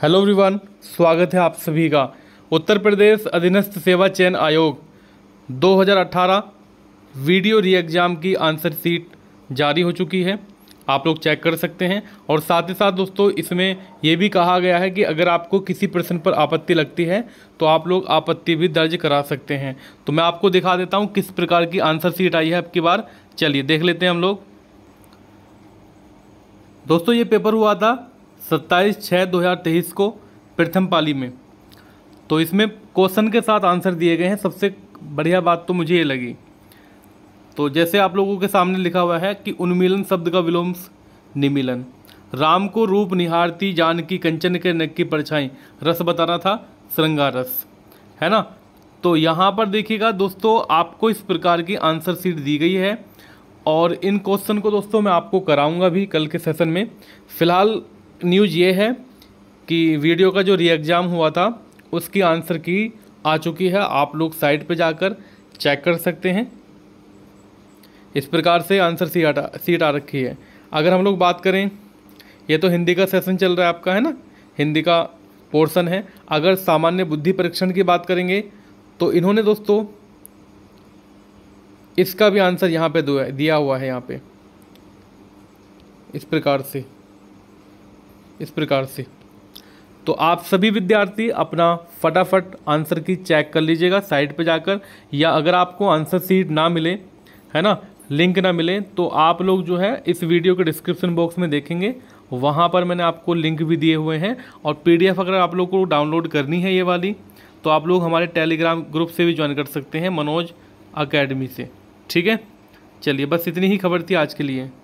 hello everyone स्वागत है आप सभी का उत्तर प्रदेश अधीनस्थ सेवा चयन आयोग 2018 वीडियो री एग्ज़ाम की आंसर सीट जारी हो चुकी है आप लोग चेक कर सकते हैं और साथ ही साथ दोस्तों इसमें यह भी कहा गया है कि अगर आपको किसी प्रश्न पर आपत्ति लगती है तो आप लोग आपत्ति भी दर्ज करा सकते हैं तो मैं आपको दिखा देता हूँ किस प्रकार की आंसर सीट आई है आपकी बार चलिए देख लेते हैं हम लोग दोस्तों ये पेपर हुआ था सत्ताईस छः दो हज़ार तेईस को प्रथम पाली में तो इसमें क्वेश्चन के साथ आंसर दिए गए हैं सबसे बढ़िया बात तो मुझे ये लगी तो जैसे आप लोगों के सामने लिखा हुआ है कि उन्मिलन शब्द का विलोम निमिलन राम को रूप निहारती जान की कंचन के नक की परछाई रस बताना था श्रृंगार रस है ना तो यहाँ पर देखिएगा दोस्तों आपको इस प्रकार की आंसर सीट दी गई है और इन क्वेश्चन को दोस्तों मैं आपको कराऊंगा भी कल के सेशन में फ़िलहाल न्यूज़ ये है कि वीडियो का जो री एग्ज़ाम हुआ था उसकी आंसर की आ चुकी है आप लोग साइट पे जाकर चेक कर सकते हैं इस प्रकार से आंसर सीट आ सीट आ रखी है अगर हम लोग बात करें ये तो हिंदी का सेशन चल रहा है आपका है ना हिंदी का पोर्शन है अगर सामान्य बुद्धि परीक्षण की बात करेंगे तो इन्होंने दोस्तों इसका भी आंसर यहाँ पे दिया हुआ है यहाँ पे इस प्रकार से इस प्रकार से तो आप सभी विद्यार्थी अपना फटाफट आंसर की चेक कर लीजिएगा साइट पर जाकर या अगर आपको आंसर सीट ना मिले है ना लिंक ना मिले तो आप लोग जो है इस वीडियो के डिस्क्रिप्शन बॉक्स में देखेंगे वहाँ पर मैंने आपको लिंक भी दिए हुए हैं और पीडीएफ अगर आप लोग को डाउनलोड करनी है ये वाली तो आप लोग हमारे टेलीग्राम ग्रुप से भी ज्वाइन कर सकते हैं मनोज अकेडमी से ठीक है चलिए बस इतनी ही खबर थी आज के लिए